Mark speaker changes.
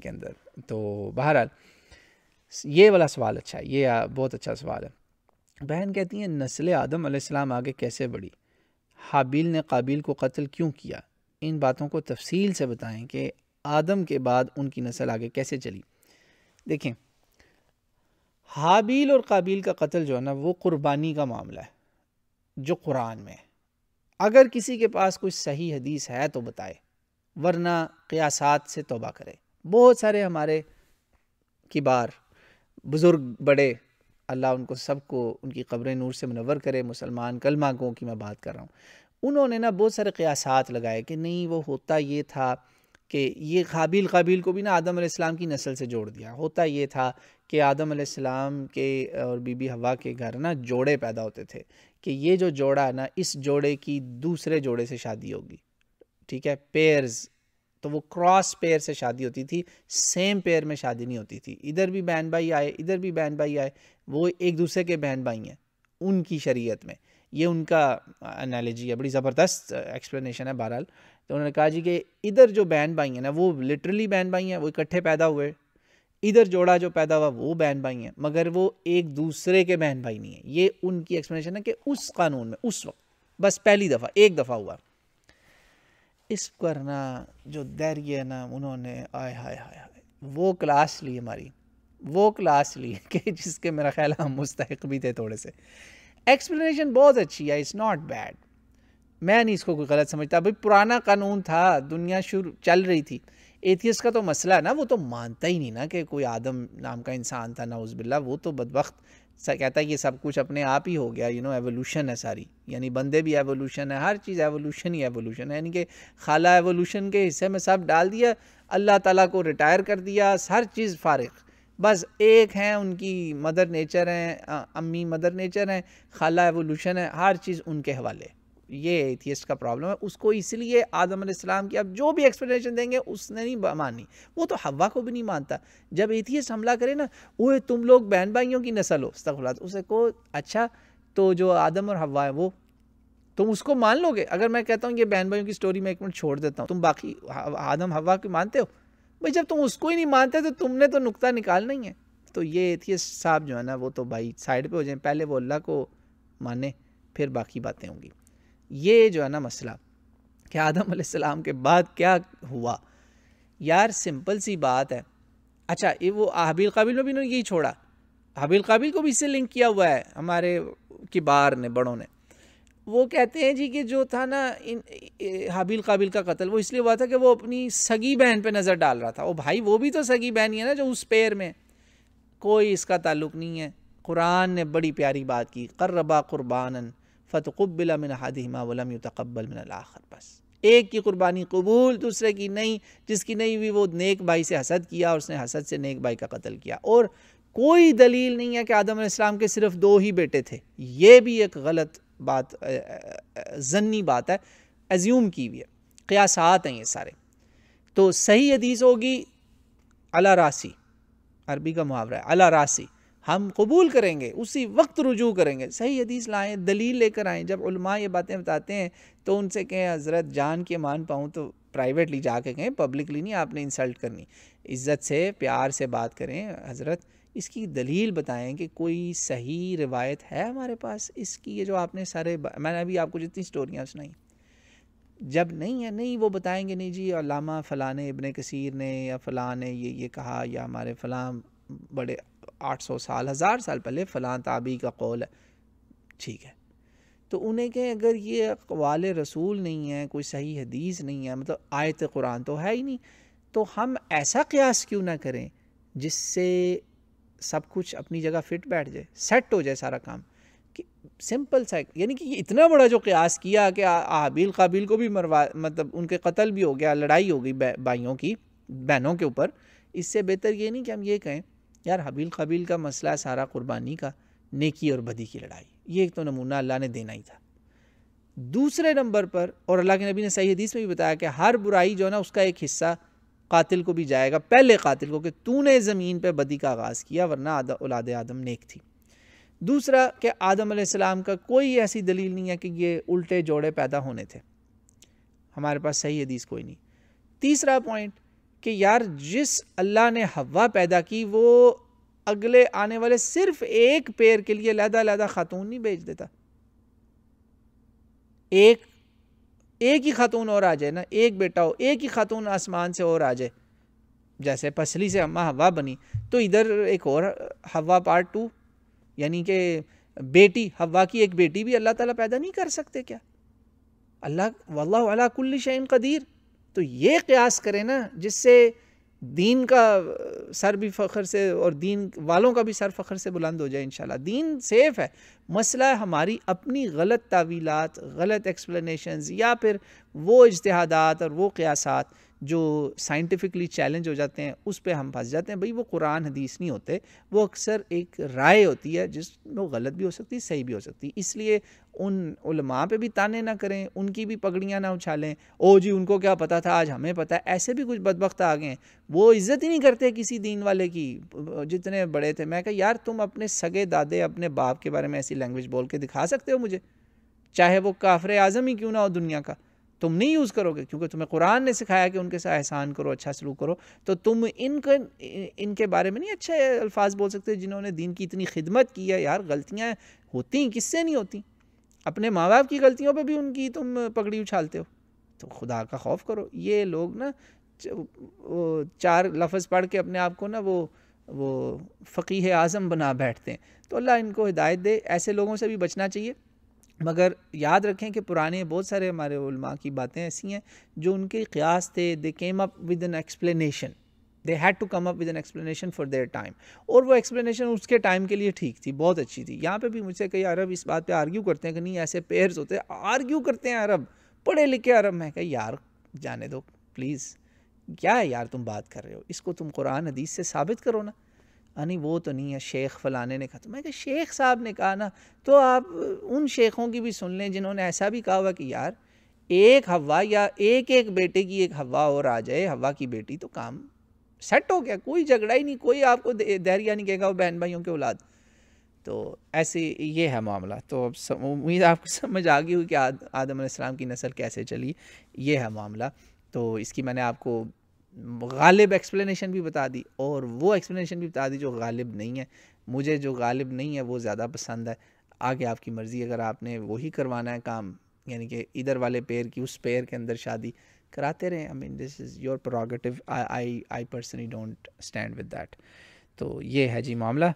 Speaker 1: के अंदर तो बहरहाल ये वाला सवाल अच्छा है ये बहुत अच्छा सवाल है बहन कहती हैं नस्ल आदम आसमाम आगे कैसे बढ़ी हाबिल ने काबिल को कत्ल क्यों किया इन बातों को तफसील से बताएं कि आदम के बाद उनकी नस्ल आगे कैसे चली देखें हाबिल और काबिल का कत्ल जो है ना वो कुर्बानी का मामला है जो कुरान में है अगर किसी के पास कोई सही हदीस है तो बताए वरना क्यासात से तोबा करे बहुत सारे हमारे किबार बुज़ुर्ग बड़े अल्लाह उनको सबको उनकी खबरें नूर से मनवर करे मुसलमान कलमा को की मैं बात कर रहा हूँ उन्होंने ना बहुत सारे क़यासात लगाए कि नहीं वो होता ये था कि ये काबिल काबिल को भी ना आदम आदम की नस्ल से जोड़ दिया होता ये था कि आदम आदम के और बीबी हवा के घर ना जोड़े पैदा होते थे कि ये जो जोड़ा ना इस जोड़े की दूसरे जोड़े से शादी होगी ठीक है पेयर्स तो वो क्रॉस पेयर से शादी होती थी सेम पेयर में शादी नहीं होती थी इधर भी बहन भाई आए इधर भी बहन भाई आए वो एक दूसरे के बहन भाई हैं उनकी शरीयत में ये उनका एनालॉजी है बड़ी ज़बरदस्त एक्सप्लेनेशन है बहरहाल तो उन्होंने कहा जी कि इधर जो बहन भाई हैं ना वो लिटरली बहन भाई हैं वो इकट्ठे पैदा हुए इधर जोड़ा जो पैदा हुआ वो बहन भाई हैं मगर वो एक दूसरे के बहन भाई नहीं है ये उनकी एक्सप्लेनेशन है कि उस कानून में उस वक्त बस पहली दफ़ा एक दफ़ा हुआ इस पर ना जो धैर्य ना उन्होंने आय हाय हाय हाय वो क्लास ली हमारी वो क्लास ली कि जिसके मेरा ख्याल हम मुस्तक भी थे थोड़े से एक्सप्लेनेशन बहुत अच्छी है इट्स नॉट बैड मैं नहीं इसको कोई गलत समझता भाई पुराना कानून था दुनिया शुरू चल रही थी एथियस का तो मसला ना वो तो मानता ही नहीं ना कि कोई आदम नाम का इंसान था ना बिल्ला वो तो बदबخت сад કહેતા હૈ કે સબ કુછ અપને આપ હી હો ગયા યુ નો ઇવોલ્યુશન હે સારીયાની બંદે ભી ઇવોલ્યુશન હે હર ચીઝ ઇવોલ્યુશન હે ઇવોલ્યુશન હે યાની કે ખાલા ઇવોલ્યુશન કે હિસ્સે મે સબ ડાલ દિયા અલ્લાહ તલા કો રિટાયર કર દિયા સર ચીઝ ફારિગ બસ એક હે ઉનકી મધર નેચર હે અમ્મી મધર નેચર હે ખાલા ઇવોલ્યુશન હે હર ચીઝ ઉનકે હવાલે ये एथियस्ट का प्रॉब्लम है उसको इसलिए आदम इस्लाम की अब जो भी एक्सप्लेनेशन देंगे उसने नहीं मानी वो तो हवा को भी नहीं मानता जब एथियस्ट हमला करे ना वो तुम लोग बहन भाइयों की नस्ल हो तखलात तो उसे को अच्छा तो जो आदम और हवा है वो तुम उसको मान लोगे अगर मैं कहता हूँ ये बहन भाइयों की स्टोरी मैं एक मिनट छोड़ देता हूँ तुम बाकी आदम हवा की मानते हो भाई जब तुम उसको ही नहीं मानते तो तुमने तो नुकता निकालना ही है तो ये एथियस्ट साहब जो है ना वो तो भाई साइड पर हो जाए पहले वो अल्लाह को माने फिर बाकी बातें होंगी ये जो है ना मसला कि आदम सलाम के बाद क्या हुआ यार सिंपल सी बात है अच्छा ये वो हबील काबिल में भी इन्होंने यही छोड़ा हबील काबिल को भी इससे लिंक किया हुआ है हमारे किबार ने बड़ों ने वो कहते हैं जी कि जो था ना इन हबील काबिल का कत्ल वो इसलिए हुआ था कि वो अपनी सगी बहन पे नज़र डाल रहा था वो भाई वो भी तो सगी बहन ही है ना जो उस पैर में कोई इसका ताल्लुक नहीं है कुरान ने बड़ी प्यारी बात की कर्रबा कुरबान फ़तकबिल मिन हादिमा वलम युतकबल मिन आखिर बस एक की कुर्बानी कबूल दूसरे की नहीं जिसकी नहीं हुई वो नेक भाई से हसद किया और उसने हसद से नेक भाई का कत्ल किया और कोई दलील नहीं है कि आदम इस्लाम के सिर्फ दो ही बेटे थे ये भी एक गलत बात जन्नी बात है एज्यूम की भी है क़यासात हैं ये सारे तो सही हदीस होगी अला रासी अरबी का मुहावरा है अला रासी हम कबूल करेंगे उसी वक्त रुजू करेंगे सही हदीस लाएँ दलील लेकर आएँ जब उलमा ये बातें बताते हैं तो उनसे कहें हज़रत जान के मान पाऊँ तो प्राइवेटली जा के कहें पब्लिकली नहीं आपने इंसल्ट करनी इज़्ज़त से प्यार से बात करें हज़रत इसकी दलील बताएं कि कोई सही रिवायत है हमारे पास इसकी ये जो आपने सारे मैंने अभी आपको जितनी स्टोरियाँ सुनाई जब नहीं है नहीं वो बताएंगे नहीं जी लामा फ़लाने इबन कसीर ने या फ़लाने ने ये ये कहा या हमारे फ़लाँ बड़े आठ सौ साल हज़ार साल पहले फ़लाँ ताबी का कौल है ठीक है तो उन्हें कहें अगर ये अकवाल रसूल नहीं है कोई सही हदीस नहीं है मतलब आयत कुरान तो है ही नहीं तो हम ऐसा क्यास क्यों ना करें जिससे सब कुछ अपनी जगह फिट बैठ जाए सेट हो जाए सारा काम कि सिंपल सा यानी कि ये इतना बड़ा जो क्यास किया कि आबिल काबिल को भी मरवा मतलब उनके कत्ल भी हो गया लड़ाई हो गई भाइयों की बहनों के ऊपर इससे बेहतर ये नहीं कि हम ये कहें यार हबील कबील का मसला है सारा कुर्बानी का नेकी और बदी की लड़ाई ये एक तो नमूना अल्लाह ने देना ही था दूसरे नंबर पर और अल्लाह के नबी ने सही हदीस में भी बताया कि हर बुराई जो है ना उसका एक हिस्सा कातिल को भी जाएगा पहले कातिल को कि तूने ज़मीन पर बदी का आगाज़ किया वरना औलाद आदम नेक थी दूसरा कि आदम आसमाम का कोई ऐसी दलील नहीं है कि ये उल्टे जोड़े पैदा होने थे हमारे पास सही हदीस कोई नहीं तीसरा पॉइंट कि यार जिस अल्लाह ने हवा पैदा की वो अगले आने वाले सिर्फ एक पेड़ के लिए लहदा लहदा खातून नहीं भेज देता एक एक ही खातून और आ जाए ना एक बेटा हो एक ही खातून आसमान से और आ जाए जैसे पसली से अम्मा हवा बनी तो इधर एक और हवा पार्ट टू यानी कि बेटी हवा की एक बेटी भी अल्लाह ताला पैदा नहीं कर सकते क्या अल्लाह वल्ला कुल्ली शैन कदीर तो ये कयास करें ना जिससे दीन का सर भी फ़ख्र से और दीन वालों का भी सर फ़ख्र से बुलंद हो जाए इन दीन सेफ़ है मसला हमारी अपनी गलत तावीलत गलत एक्सप्लेनेशन या फिर वो इजतहादात और वो क़्यासात जो साइंटिफिकली चैलेंज हो जाते हैं उस पर हम फंस जाते हैं भाई वो कुरान हदीस नहीं होते वो अक्सर एक राय होती है जिस वो गलत भी हो सकती सही भी हो सकती इसलिए उन उलमा पे भी ताने ना करें उनकी भी पगड़ियाँ ना उछालें ओ जी उनको क्या पता था आज हमें पता है ऐसे भी कुछ बदबख्त आ गए वो इज़्ज़त ही नहीं करते किसी दीन वाले की जितने बड़े थे मैं कहा यार तुम अपने सगे दादे अपने बाप के बारे में ऐसी लैंग्वेज बोल के दिखा सकते हो मुझे चाहे वो काफर आज़म ही क्यों ना हो दुनिया का तुम नहीं यूज़ करोगे क्योंकि तुम्हें कुरान ने सिखाया कि उनके साथ एहसान करो अच्छा सलूक करो तो तुम इनके इनके बारे में नहीं अच्छे अल्फाज बोल सकते जिन्होंने दीन की इतनी खिदमत की है यार गलतियाँ होती किससे नहीं होती अपने माँ बाप की गलतियों पर भी उनकी तुम पगड़ी उछालते हो तो खुदा का खौफ करो ये लोग ना चार लफज पढ़ के अपने आप को ना वो वो फ़कीह आज़म बना बैठते हैं तो अल्लाह इनको हिदायत दे ऐसे लोगों से भी बचना चाहिए मगर याद रखें कि पुराने बहुत सारे हमारे उलमा की बातें ऐसी हैं जो उनके क्यास थे they came up with an explanation they had to come up with an explanation for their time और वो एक्सप्लेनेशन उसके टाइम के लिए ठीक थी बहुत अच्छी थी यहाँ पे भी मुझसे कई अरब इस बात पे आर्ग्यू करते हैं कि नहीं ऐसे पेयर्स होते आर्ग्यू करते हैं अरब पढ़े लिखे अरब मैं कहीं यार जाने दो प्लीज़ क्या है यार तुम बात कर रहे हो इसको तुम कुरान हदीस से साबित करो ना नहीं वो तो नहीं है शेख फ़लाने ने कहा तो मैं कहा शेख साहब ने कहा ना तो आप उन शेखों की भी सुन लें जिन्होंने ऐसा भी कहा हुआ कि यार एक हवा या एक एक बेटे की एक हवा और आ जाए हवा की बेटी तो काम सेट हो गया कोई झगड़ा ही नहीं कोई आपको दहरिया नहीं कहेगा वो बहन भाइयों के औलाद तो ऐसे ये है मामला तो अब उम्मीद आपको समझ आ गई हुई कि आद, आदम की नस्ल कैसे चली ये है मामला तो इसकी मैंने आपको गालिब एक्सप्लेनेशन भी बता दी और वो एक्सप्लेनेशन भी बता दी जो गालिब नहीं है मुझे जो गालिब नहीं है वो ज़्यादा पसंद है आगे आपकी मर्ज़ी अगर आपने वही करवाना है काम यानी कि इधर वाले पैर की उस पैर के अंदर शादी कराते रहें I mean this is your prerogative I I personally don't stand with that तो ये है जी मामला